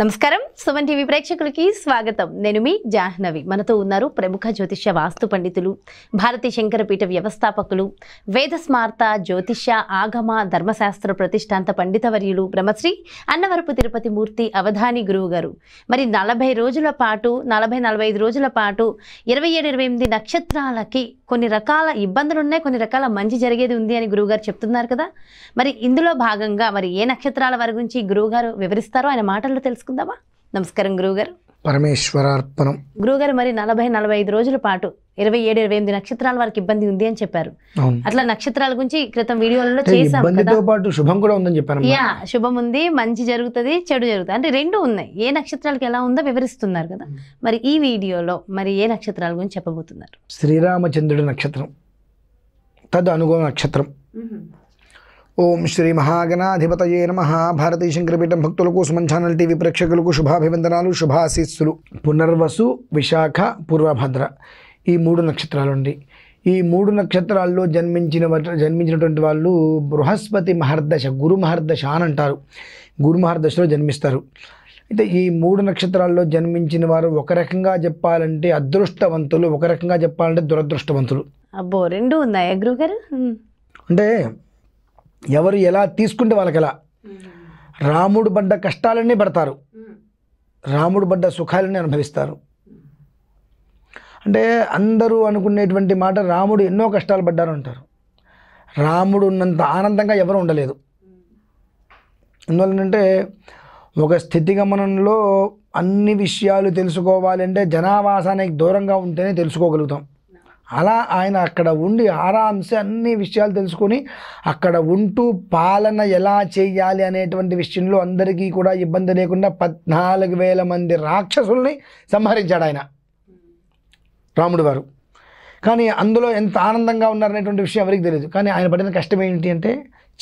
నమస్కారం సుమన్ టీవీ ప్రేక్షకులకి స్వాగతం నేను మీ జాహ్నవి మనతో ఉన్నారు ప్రముఖ జ్యోతిష్య వాస్తు పండితులు భారతీయ శంకరపీఠ వ్యవస్థాపకులు వేద స్మార్త జ్యోతిష్య ఆగమ ధర్మశాస్త్ర ప్రతిష్టాంత పండితవర్యులు బ్రహ్మశ్రీ అన్నవరపు తిరుపతి మూర్తి అవధాని గురువు గారు మరి నలభై రోజుల పాటు నలభై నలభై ఐదు రోజుల పాటు ఇరవై ఏడు ఇరవై ఎనిమిది నక్షత్రాలకి కొన్ని రకాల ఇబ్బందులు ఉన్నాయి కొన్ని రకాల మంచి జరిగేది ఉంది అని గురువుగారు చెప్తున్నారు కదా మరి ఇందులో భాగంగా మరి ఏ నక్షత్రాల వారి గురించి గురువుగారు వివరిస్తారో ఆయన మాటల్లో తెలుసుకుంటారు తెలుసుకుందామా నమస్కారం గురువుగారు పరమేశ్వరార్పణం గురువుగారు మరి నలభై నలభై ఐదు రోజుల పాటు ఇరవై ఏడు ఇరవై ఎనిమిది నక్షత్రాల వారికి ఇబ్బంది ఉంది అని చెప్పారు అట్లా నక్షత్రాల గురించి క్రితం వీడియోలలో చేసాం పాటు శుభం కూడా ఉందని యా శుభం ఉంది మంచి జరుగుతుంది చెడు జరుగుతుంది అంటే రెండు ఉన్నాయి ఏ నక్షత్రాలకు ఎలా ఉందో వివరిస్తున్నారు కదా మరి ఈ వీడియోలో మరి ఏ నక్షత్రాల గురించి చెప్పబోతున్నారు శ్రీరామచంద్రుడి నక్షత్రం తదు అనుగుణ నక్షత్రం ఓం శ్రీ మహాగణాధిపతయే నమ భారతీ శంకరపీఠం భక్తులకు సుమన్ ఛానల్ టీవీ ప్రేక్షకులకు శుభాభివందనాలు శుభాశీస్సులు పునర్వసు విశాఖ పూర్వభద్ర ఈ మూడు నక్షత్రాలుండి ఈ మూడు నక్షత్రాల్లో జన్మించిన జన్మించినటువంటి వాళ్ళు బృహస్పతి మహర్దశ గురు మహర్దశ అని అంటారు గురు మహర్దశలో జన్మిస్తారు అయితే ఈ మూడు నక్షత్రాల్లో జన్మించిన వారు ఒక రకంగా చెప్పాలంటే అదృష్టవంతులు ఒక రకంగా చెప్పాలంటే దురదృష్టవంతులు అబ్బో రెండు ఉన్నాయా గారు అంటే ఎవరు ఎలా తీసుకుంటే వాళ్ళకి ఎలా రాముడు పడ్డ కష్టాలన్నీ పడతారు రాముడు పడ్డ సుఖాలన్నీ అనుభవిస్తారు అంటే అందరూ అనుకునేటువంటి మాట రాముడు ఎన్నో కష్టాలు పడ్డారు అంటారు రాముడు ఉన్నంత ఆనందంగా ఎవరు ఉండలేదు ఎందువల్లంటే ఒక స్థితి గమనంలో అన్ని విషయాలు తెలుసుకోవాలంటే జనావాసానికి దూరంగా ఉంటేనే తెలుసుకోగలుగుతాం అలా ఆయన అక్కడ ఉండి ఆరాంసే అన్ని విషయాలు తెలుసుకొని అక్కడ ఉంటూ పాలన ఎలా చేయాలి అనేటువంటి విషయంలో అందరికీ కూడా ఇబ్బంది లేకుండా పద్నాలుగు వేల మంది రాక్షసుల్ని సంహరించాడు ఆయన రాముడు వారు కానీ అందులో ఎంత ఆనందంగా ఉన్నారనేటువంటి విషయం ఎవరికి తెలియదు కానీ ఆయన పడిన కష్టం ఏంటి అంటే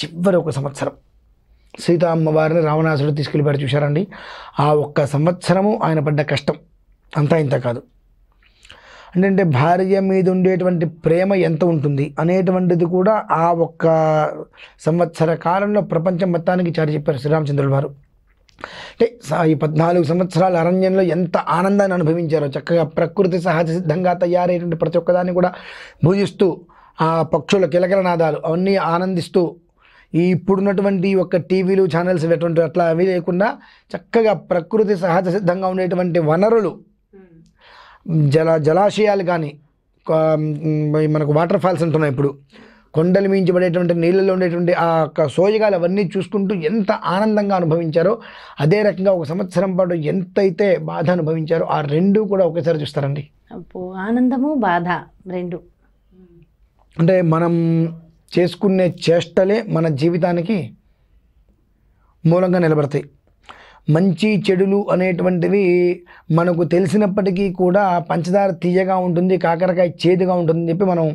చివరి ఒక సంవత్సరం సీత అమ్మవారిని రావణాసుడు తీసుకెళ్ళిపోయారు చూశారండి ఆ ఒక్క సంవత్సరము ఆయన పడ్డ కష్టం అంతా ఇంత కాదు అంటే భార్య మీద ఉండేటువంటి ప్రేమ ఎంత ఉంటుంది అనేటువంటిది కూడా ఆ ఒక్క సంవత్సర కాలంలో ప్రపంచం మొత్తానికి చాటి చెప్పారు శ్రీరామచంద్రుల వారు అంటే ఈ పద్నాలుగు సంవత్సరాల అరణ్యంలో ఎంత ఆనందాన్ని అనుభవించారో చక్కగా ప్రకృతి సహజ సిద్ధంగా తయారైనటువంటి ప్రతి ఒక్కదాన్ని కూడా భుజిస్తూ ఆ పక్షుల నాదాలు అవన్నీ ఆనందిస్తూ ఈ ఇప్పుడున్నటువంటి ఒక టీవీలు ఛానల్స్ అటువంటి అట్లా అవి లేకుండా చక్కగా ప్రకృతి సహజ సిద్ధంగా ఉండేటువంటి వనరులు జల జలాశయాలు కానీ మనకు వాటర్ ఫాల్స్ ఉంటున్నాయి ఇప్పుడు కొండలు మించబడేటువంటి నీళ్ళలో ఉండేటువంటి ఆ యొక్క సోయగాలు అవన్నీ చూసుకుంటూ ఎంత ఆనందంగా అనుభవించారో అదే రకంగా ఒక సంవత్సరం పాటు ఎంతైతే బాధ అనుభవించారో ఆ రెండు కూడా ఒకేసారి చూస్తారండి ఆనందము బాధ రెండు అంటే మనం చేసుకునే చేష్టలే మన జీవితానికి మూలంగా నిలబడతాయి మంచి చెడులు అనేటువంటివి మనకు తెలిసినప్పటికీ కూడా పంచదార తీయగా ఉంటుంది కాకరకాయ చేదుగా ఉంటుంది చెప్పి మనం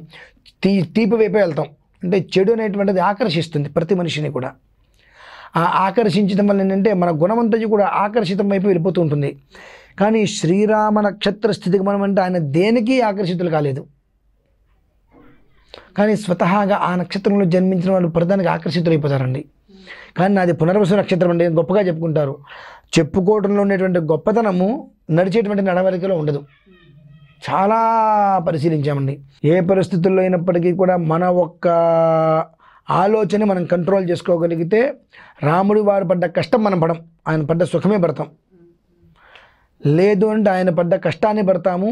తీ తీపి వైపు వెళ్తాం అంటే చెడు అనేటువంటిది ఆకర్షిస్తుంది ప్రతి మనిషిని కూడా ఆ ఆకర్షించడం వల్ల ఏంటంటే మన గుణమంతజు కూడా ఆకర్షితం వైపు వెళ్ళిపోతూ ఉంటుంది కానీ శ్రీరామ నక్షత్ర స్థితికి మనం అంటే ఆయన దేనికి ఆకర్షితులు కాలేదు కానీ స్వతహాగా ఆ నక్షత్రంలో జన్మించిన వాళ్ళు ప్రధానికి అయిపోతారండి కానీ నాది పునర్వసు నక్షత్రం అండి గొప్పగా చెప్పుకుంటారు చెప్పుకోవడంలో ఉండేటువంటి గొప్పతనము నడిచేటువంటి నడవడికలో ఉండదు చాలా పరిశీలించామండి ఏ పరిస్థితుల్లో అయినప్పటికీ కూడా మన ఒక్క ఆలోచన మనం కంట్రోల్ చేసుకోగలిగితే రాముడి వారు పడ్డ కష్టం మనం పడం ఆయన పడ్డ సుఖమే పడతాం లేదు అంటే ఆయన పడ్డ కష్టాన్ని పడతాము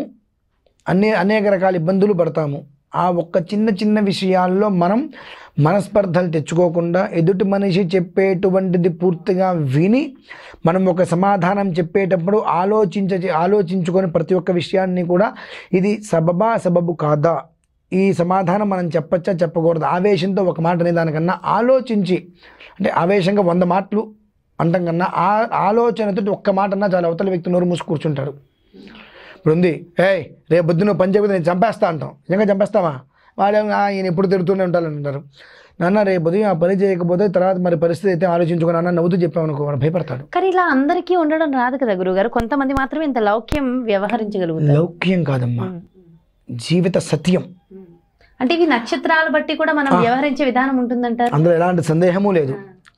అనే అనేక రకాల ఇబ్బందులు పడతాము ఆ ఒక్క చిన్న చిన్న విషయాల్లో మనం మనస్పర్ధలు తెచ్చుకోకుండా ఎదుటి మనిషి చెప్పేటువంటిది పూర్తిగా విని మనం ఒక సమాధానం చెప్పేటప్పుడు ఆలోచించ ఆలోచించుకొని ప్రతి ఒక్క విషయాన్ని కూడా ఇది సబబా సబబు కాదా ఈ సమాధానం మనం చెప్పచ్చా చెప్పకూడదు ఆవేశంతో ఒక మాట అనే దానికన్నా ఆలోచించి అంటే ఆవేశంగా వంద మాటలు అంటాం కన్నా ఆ ఆలోచనతో ఒక్క మాట అన్నా చాలా అవతల వ్యక్తి నోరు మూసి కూర్చుంటారు ఇప్పుడు ఉంది ఏయ్ రేపు బుద్ధి నువ్వు పని చేయకపోతే నేను చంపేస్తా అంటాం నిజంగా చంపేస్తామా వాళ్ళేమో ఈయన ఎప్పుడు తిడుతూనే అంటారు నాన్న రేపు ఉదయం ఆ పని చేయకపోతే తర్వాత మరి పరిస్థితి అయితే ఆలోచించుకుని అన్న నవ్వుతూ చెప్పామనుకో మనం భయపడతాడు కానీ ఇలా అందరికీ ఉండడం రాదు కదా గురుగారు కొంతమంది మాత్రమే ఇంత లౌక్యం వ్యవహరించగలుగుతారు లౌక్యం కాదమ్మా జీవిత సత్యం అంటే ఇవి నక్షత్రాలు బట్టి కూడా మనం వ్యవహరించే విధానం ఉంటుందంటారు అందులో ఎలాంటి సందేహము లేదు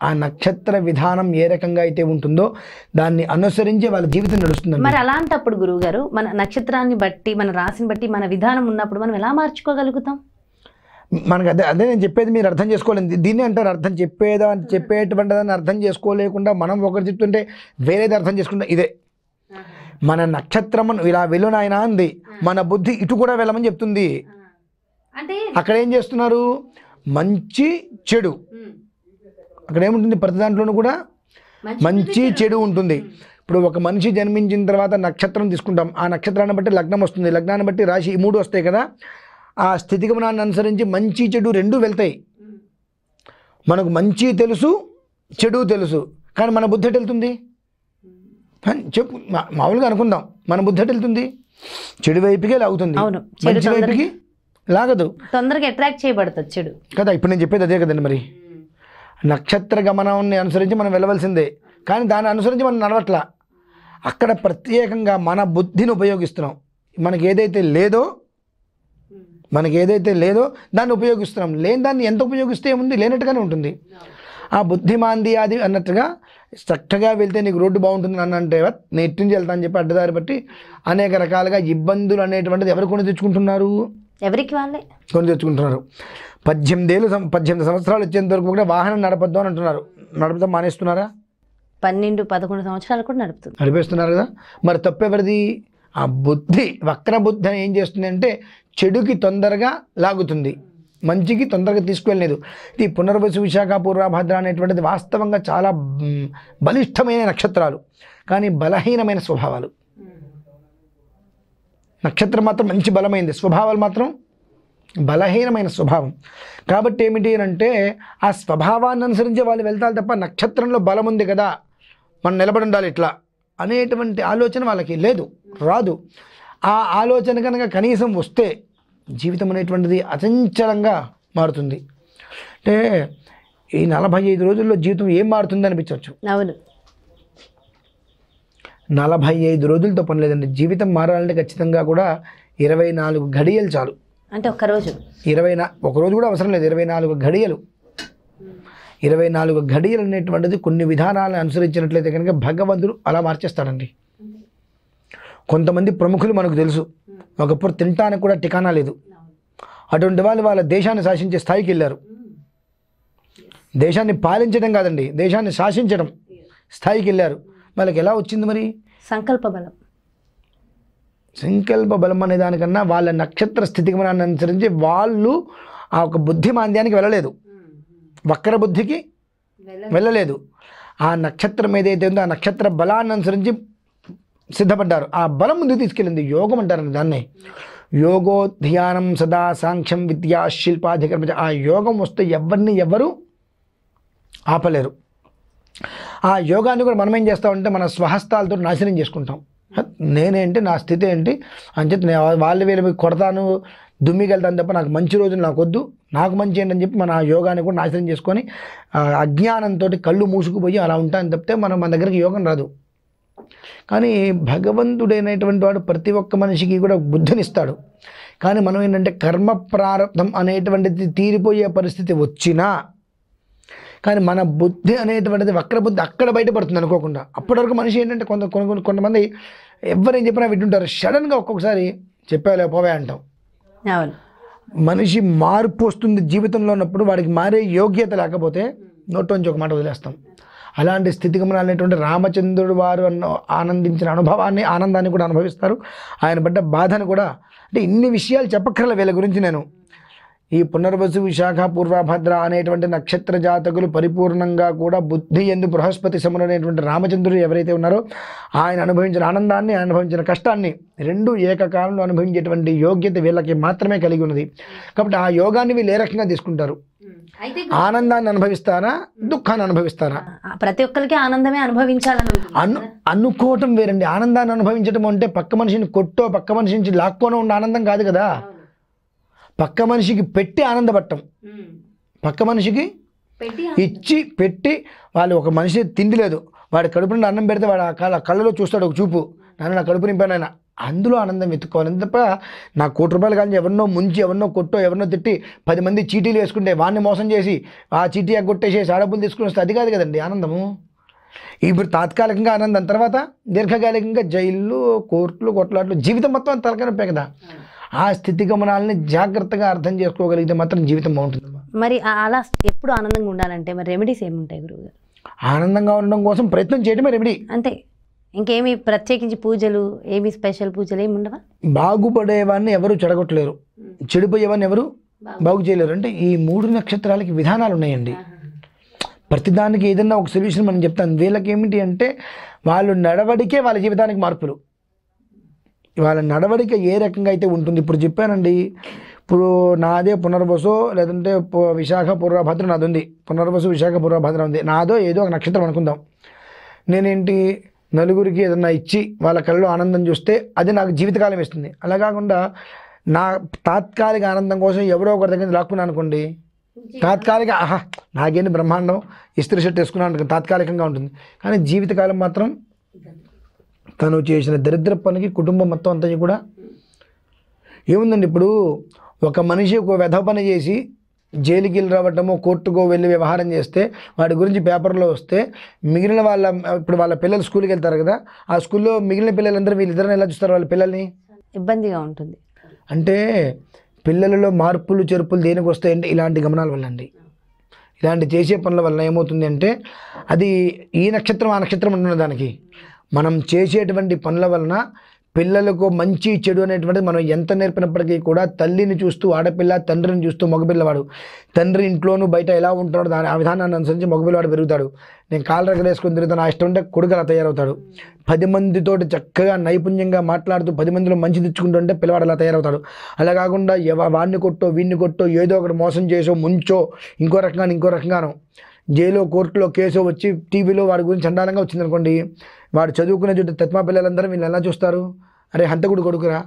ఆ నక్షత్ర విధానం ఏ రకంగా అయితే ఉంటుందో దాన్ని అనుసరించి వాళ్ళ జీవితం నడుస్తుంది మరి అలాంటప్పుడు గురువు గారు మన నక్షత్రాన్ని బట్టి మన రాశిని బట్టి మన విధానం ఉన్నప్పుడు మనం ఎలా మార్చుకోగలుగుతాం మనకు అదే అదే నేను చెప్పేది మీరు అర్థం చేసుకోలేదు దీన్ని అంటారు అర్థం చెప్పేదా చెప్పేటువంటిదని అర్థం చేసుకోలేకుండా మనం ఒకరు చెప్తుంటే వేరేది అర్థం చేసుకుంటే ఇదే మన నక్షత్రమును ఇలా వెళ్ళునాయన అంది మన బుద్ధి ఇటు కూడా వెళ్ళమని చెప్తుంది అంటే అక్కడ ఏం చేస్తున్నారు మంచి చెడు అక్కడ ఏముంటుంది ప్రతి దాంట్లోనూ కూడా మంచి చెడు ఉంటుంది ఇప్పుడు ఒక మనిషి జన్మించిన తర్వాత నక్షత్రం తీసుకుంటాం ఆ నక్షత్రాన్ని బట్టి లగ్నం వస్తుంది లగ్నాన్ని బట్టి రాశి ఈ మూడు వస్తాయి కదా ఆ స్థితిగమనాన్ని అనుసరించి మంచి చెడు రెండు వెళ్తాయి మనకు మంచి తెలుసు చెడు తెలుసు కానీ మన బుద్ధి వెళ్తుంది చెప్పు మామూలుగా అనుకుందాం మన బుద్ధి వెళ్తుంది చెడు వైపుకే లాగుతుంది మంచి వైపుకి లాగదు తొందరగా అట్రాక్ట్ చేయబడుతుంది చెడు కదా ఇప్పుడు నేను చెప్పేది అదే కదండి మరి నక్షత్ర గమనాన్ని అనుసరించి మనం వెళ్ళవలసిందే కానీ దాన్ని అనుసరించి మనం నడవట్లా అక్కడ ప్రత్యేకంగా మన బుద్ధిని ఉపయోగిస్తున్నాం మనకి ఏదైతే లేదో మనకి ఏదైతే లేదో దాన్ని ఉపయోగిస్తున్నాం లేని దాన్ని ఎంత ఉపయోగిస్తే ఉంది లేనట్టుగానే ఉంటుంది ఆ బుద్ధి మాంది అది అన్నట్టుగా చక్కగా వెళ్తే నీకు రోడ్డు బాగుంటుంది అని అంటే నేను వెళ్తా వెళ్తాను చెప్పి అడ్డదారి బట్టి అనేక రకాలుగా ఇబ్బందులు అనేటువంటిది ఎవరు కొని తెచ్చుకుంటున్నారు ఎవరికి వాళ్ళే కొని తెచ్చుకుంటున్నారు పద్దెనిమిది ఏళ్ళు పద్దెనిమిది సంవత్సరాలు వచ్చేంత వరకు కూడా వాహనం నడపద్దు అని అంటున్నారు నడపడం మానేస్తున్నారా పన్నెండు పదకొండు సంవత్సరాలు కూడా నడుపుతుంది నడిపేస్తున్నారు కదా మరి తప్పెవరిది ఆ బుద్ధి వక్ర బుద్ధి ఏం చేస్తుంది అంటే చెడుకి తొందరగా లాగుతుంది మంచికి తొందరగా తీసుకువెళ్ళలేదు ఇది పునర్వసు విశాఖ పూర్వభద్ర అనేటువంటిది వాస్తవంగా చాలా బలిష్టమైన నక్షత్రాలు కానీ బలహీనమైన స్వభావాలు నక్షత్రం మాత్రం మంచి బలమైంది స్వభావాలు మాత్రం బలహీనమైన స్వభావం కాబట్టి ఏమిటి అని అంటే ఆ స్వభావాన్ని అనుసరించి వాళ్ళు వెళ్తారు తప్ప నక్షత్రంలో బలం ఉంది కదా మనం నిలబడి ఉండాలి ఇట్లా అనేటువంటి ఆలోచన వాళ్ళకి లేదు రాదు ఆ ఆలోచన కనుక కనీసం వస్తే జీవితం అనేటువంటిది అచంచలంగా మారుతుంది అంటే ఈ నలభై ఐదు రోజుల్లో జీవితం ఏం మారుతుంది అనిపించవచ్చు అవును నలభై ఐదు రోజులతో పని లేదండి జీవితం మారాలంటే ఖచ్చితంగా కూడా ఇరవై నాలుగు ఘడియలు చాలు అంటే ఒక్కరోజు ఇరవై నా ఒకరోజు కూడా అవసరం లేదు ఇరవై నాలుగు ఘడియలు ఇరవై నాలుగు ఘడియలు అనేటువంటిది కొన్ని విధానాలను అనుసరించినట్లయితే కనుక భగవంతుడు అలా మార్చేస్తాడండి కొంతమంది ప్రముఖులు మనకు తెలుసు ఒకప్పుడు తినటానికి కూడా టికానా లేదు అటువంటి వాళ్ళు వాళ్ళ దేశాన్ని శాసించే స్థాయికి వెళ్ళారు దేశాన్ని పాలించడం కాదండి దేశాన్ని శాసించడం స్థాయికి వెళ్ళారు వాళ్ళకి ఎలా వచ్చింది మరి సంకల్ప బలం సంకల్ప బలం అనే దానికన్నా వాళ్ళ నక్షత్ర స్థితిగమనాన్ని అనుసరించి వాళ్ళు ఆ ఒక బుద్ధి మాంద్యానికి వెళ్ళలేదు వక్ర బుద్ధికి వెళ్ళలేదు ఆ నక్షత్రం ఏదైతే ఉందో ఆ నక్షత్ర బలాన్ని అనుసరించి సిద్ధపడ్డారు ఆ బలం ముందుకు తీసుకెళ్ళింది యోగం అంటారు దాన్ని యోగో ధ్యానం సదా సాంఖ్యం విద్యా శిల్పాధికారం ఆ యోగం వస్తే ఎవరిని ఎవరు ఆపలేరు ఆ యోగాన్ని కూడా మనం ఏం చేస్తామంటే మన స్వహస్తాలతో నాశనం చేసుకుంటాం నేనేంటి నా స్థితి ఏంటి అని చెప్పి నేను వాళ్ళు వీళ్ళు కొడతాను దుమ్మికెళ్తాను తప్ప నాకు మంచి రోజులు నాకు వద్దు నాకు మంచి ఏంటని చెప్పి మన యోగాన్ని కూడా నాశనం చేసుకొని అజ్ఞానంతో కళ్ళు మూసుకుపోయి అలా ఉంటాను తప్పితే మనం మన దగ్గరికి యోగం రాదు కానీ భగవంతుడైనటువంటి వాడు ప్రతి ఒక్క మనిషికి కూడా బుద్ధినిస్తాడు కానీ మనం ఏంటంటే కర్మ ప్రారంభం అనేటువంటిది తీరిపోయే పరిస్థితి వచ్చినా కానీ మన బుద్ధి అనేటువంటిది బుద్ధి అక్కడ బయటపడుతుంది అనుకోకుండా అప్పటివరకు మనిషి ఏంటంటే కొంత కొన్ని కొంతమంది ఎవరేం చెప్పినా వింటుంటారు సడన్గా ఒక్కొక్కసారి చెప్పాలే పోవే అంటాం మనిషి మార్పు వస్తుంది జీవితంలో ఉన్నప్పుడు వాడికి మారే యోగ్యత లేకపోతే నోట్లోంచి ఒక మాట వదిలేస్తాం అలాంటి స్థితిగమనాలనేటువంటి రామచంద్రుడు వారు అన్న ఆనందించిన అనుభవాన్ని ఆనందాన్ని కూడా అనుభవిస్తారు ఆయన పడ్డ బాధను కూడా అంటే ఇన్ని విషయాలు చెప్పక్కర్ల వీళ్ళ గురించి నేను ఈ పునర్వసు విశాఖ పూర్వభద్ర అనేటువంటి నక్షత్ర జాతకులు పరిపూర్ణంగా కూడా బుద్ధి ఎందు బృహస్పతి సముడు అనేటువంటి రామచంద్రుడు ఎవరైతే ఉన్నారో ఆయన అనుభవించిన ఆనందాన్ని అనుభవించిన కష్టాన్ని రెండు ఏకకాలంలో అనుభవించేటువంటి యోగ్యత వీళ్ళకి మాత్రమే కలిగి ఉన్నది కాబట్టి ఆ యోగాన్ని వీళ్ళు ఏ రకంగా తీసుకుంటారు ఆనందాన్ని అనుభవిస్తారా దుఃఖాన్ని అనుభవిస్తారా ప్రతి ఒక్కరికి ఆనందమే అనుభవించాలని అను అనుకోవటం వేరండి ఆనందాన్ని అనుభవించడం అంటే పక్క మనిషిని కొట్టో పక్క మనిషి నుంచి లాక్కోనో ఉన్న ఆనందం కాదు కదా పక్క మనిషికి పెట్టి ఆనందపడటం పక్క మనిషికి ఇచ్చి పెట్టి వాళ్ళు ఒక మనిషి తిండి లేదు వాడి కడుపు నుండి అన్నం పెడితే వాడు ఆ కళ్ళలో చూస్తాడు ఒక చూపు నన్ను నా కడుపు నింపాను ఆయన అందులో ఆనందం వెతుక్కోవాలి తప్ప నా కోటి రూపాయలు కానీ ఎవరినో ముంచి ఎవరినో కొట్టో ఎవరినో తిట్టి పది మంది చీటీలు వేసుకుంటే వాడిని మోసం చేసి ఆ చీటీ కొట్టేసేసి ఆడపులు తీసుకుని వస్తే అది కాదు కదండి ఆనందము ఇప్పుడు తాత్కాలికంగా ఆనందం తర్వాత దీర్ఘకాలికంగా జైళ్ళు కోర్టులు కొట్లాట్లు జీవితం మొత్తం తలకనొప్పే కదా ఆ స్థితి గమనాలని జాగ్రత్తగా అర్థం చేసుకోగలిగితే మాత్రం జీవితం బాగుంటుంది మరి అలా ఎప్పుడు ఆనందంగా ఉండాలంటే మరి రెమెడీస్ ఏముంటాయి గురువు ఆనందంగా ఉండడం కోసం ప్రయత్నం చేయడమే రెమెడీ అంతే ఇంకేమి ప్రత్యేకించి పూజలు ఏమి స్పెషల్ పూజలు ఏమి ఉండవా బాగుపడేవాడిని ఎవరు చెడగొట్టలేరు చెడిపోయేవాడిని ఎవరు బాగు చేయలేరు అంటే ఈ మూడు నక్షత్రాలకి విధానాలు ఉన్నాయండి ప్రతిదానికి ఏదన్నా ఒక సొల్యూషన్ మనం చెప్తాను వీళ్ళకి ఏమిటి అంటే వాళ్ళు నడవడికే వాళ్ళ జీవితానికి మార్పులు వాళ్ళ నడవడిక ఏ రకంగా అయితే ఉంటుంది ఇప్పుడు చెప్పానండి ఇప్పుడు నాదే పునర్వసు లేదంటే విశాఖ పూర్వభద్ర నాది ఉంది పునర్వసు విశాఖ పూర్వభద్ర ఉంది నాదో ఏదో ఒక నక్షత్రం అనుకుందాం నేనేంటి నలుగురికి ఏదన్నా ఇచ్చి వాళ్ళ కళ్ళు ఆనందం చూస్తే అది నాకు జీవితకాలం ఇస్తుంది అలా కాకుండా నా తాత్కాలిక ఆనందం కోసం ఎవరో ఒకరి దగ్గర లాక్కున్నా అనుకోండి తాత్కాలిక ఆహా నాకేంటి బ్రహ్మాండం ఇస్త్రీ షర్ట్ వేసుకున్నాను తాత్కాలికంగా ఉంటుంది కానీ జీవితకాలం మాత్రం తను చేసిన దరిద్ర పనికి కుటుంబం మొత్తం అంతా కూడా ఏముందండి ఇప్పుడు ఒక మనిషి ఒక వ్యధ పని చేసి జైలుకి వెళ్ళి రావటమో కోర్టుకో వెళ్ళి వ్యవహారం చేస్తే వాటి గురించి పేపర్లో వస్తే మిగిలిన వాళ్ళ ఇప్పుడు వాళ్ళ పిల్లలు స్కూల్కి వెళ్తారు కదా ఆ స్కూల్లో మిగిలిన పిల్లలందరూ వీళ్ళిద్దరిని ఎలా చూస్తారు వాళ్ళ పిల్లల్ని ఇబ్బందిగా ఉంటుంది అంటే పిల్లలలో మార్పులు చేర్పులు దేనికి వస్తాయంటే ఇలాంటి గమనాల వల్ల అండి ఇలాంటి చేసే పనుల వల్ల ఏమవుతుంది అంటే అది ఈ నక్షత్రం ఆ నక్షత్రం ఉంటున్న దానికి మనం చేసేటువంటి పనుల వలన పిల్లలకు మంచి చెడు అనేటువంటిది మనం ఎంత నేర్పినప్పటికీ కూడా తల్లిని చూస్తూ ఆడపిల్ల తండ్రిని చూస్తూ మగపిల్లవాడు తండ్రి ఇంట్లోనూ బయట ఎలా ఉంటాడో దాని ఆ విధానాన్ని అనుసరించి మగపిల్లవాడు పెరుగుతాడు నేను కాలు రగలేసుకుని తిరుగుతాను నా ఇష్టం ఉంటే కొడుకు అలా తయారవుతాడు పది మందితో చక్కగా నైపుణ్యంగా మాట్లాడుతూ పది మందిలో మంచి తెచ్చుకుంటుంటే పిల్లవాడు అలా తయారవుతాడు అలా కాకుండా వాడిని కొట్టో వీడిని కొట్టో ఏదో ఒకటి మోసం చేసో ముంచో ఇంకో రకంగా ఇంకో రకంగాను జైలో కోర్టులో కేసు వచ్చి టీవీలో వాడి గురించి చండాలంగా వచ్చిందనుకోండి వాడు చదువుకునే చుట్టూ తత్మా పిల్లలందరూ వీళ్ళు ఎలా చూస్తారు అరే హంతకుడు కొడుకురా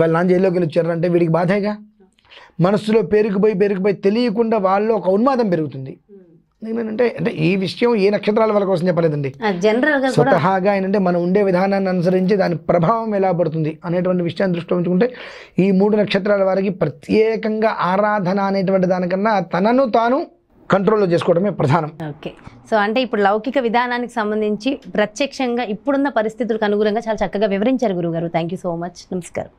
వాళ్ళు నాన్న జైల్లోకి వెళ్ళి అంటే వీడికి బాధేగా మనస్సులో పేరుకుపోయి పేరుకుపోయి తెలియకుండా వాళ్ళు ఒక ఉన్మాదం పెరుగుతుంది అంటే అంటే ఈ విషయం ఏ నక్షత్రాల వాళ్ళ కోసం చెప్పలేదండి స్వతహాగా ఏంటంటే మనం ఉండే విధానాన్ని అనుసరించి దాని ప్రభావం ఎలా పడుతుంది అనేటువంటి విషయాన్ని దృష్టిలో ఉంచుకుంటే ఈ మూడు నక్షత్రాల వారికి ప్రత్యేకంగా ఆరాధన అనేటువంటి దానికన్నా తనను తాను కంట్రోల్లో చేసుకోవడమే ప్రధానం ఓకే సో అంటే ఇప్పుడు లౌకిక విధానానికి సంబంధించి ప్రత్యక్షంగా ఇప్పుడున్న పరిస్థితులకు అనుగుణంగా చాలా చక్కగా వివరించారు గురుగారు థ్యాంక్ సో మచ్ నమస్కారం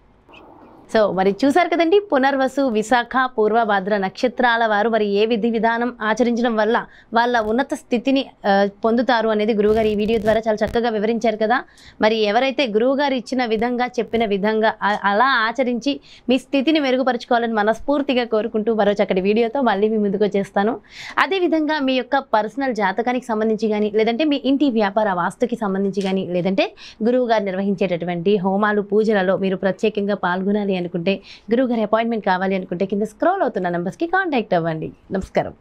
సో మరి చూసారు కదండి పునర్వసు విశాఖ పూర్వభాద్ర నక్షత్రాల వారు మరి ఏ విధి విధానం ఆచరించడం వల్ల వాళ్ళ ఉన్నత స్థితిని పొందుతారు అనేది గురువుగారు ఈ వీడియో ద్వారా చాలా చక్కగా వివరించారు కదా మరి ఎవరైతే గురువుగారు ఇచ్చిన విధంగా చెప్పిన విధంగా అలా ఆచరించి మీ స్థితిని మెరుగుపరచుకోవాలని మనస్ఫూర్తిగా కోరుకుంటూ మరో చక్కటి వీడియోతో మళ్ళీ మీ ముందుకు వచ్చేస్తాను అదేవిధంగా మీ యొక్క పర్సనల్ జాతకానికి సంబంధించి కానీ లేదంటే మీ ఇంటి వ్యాపార వాస్తుకి సంబంధించి కానీ లేదంటే గురువుగారు నిర్వహించేటటువంటి హోమాలు పూజలలో మీరు ప్రత్యేకంగా పాల్గొనాలి అనుకుంటే గురువు గారి అపాయింట్మెంట్ కావాలి అనుకుంటే కింద స్క్రోల్ అవుతున్న నెంబర్స్కి కాంటాక్ట్ అవ్వండి నమస్కారం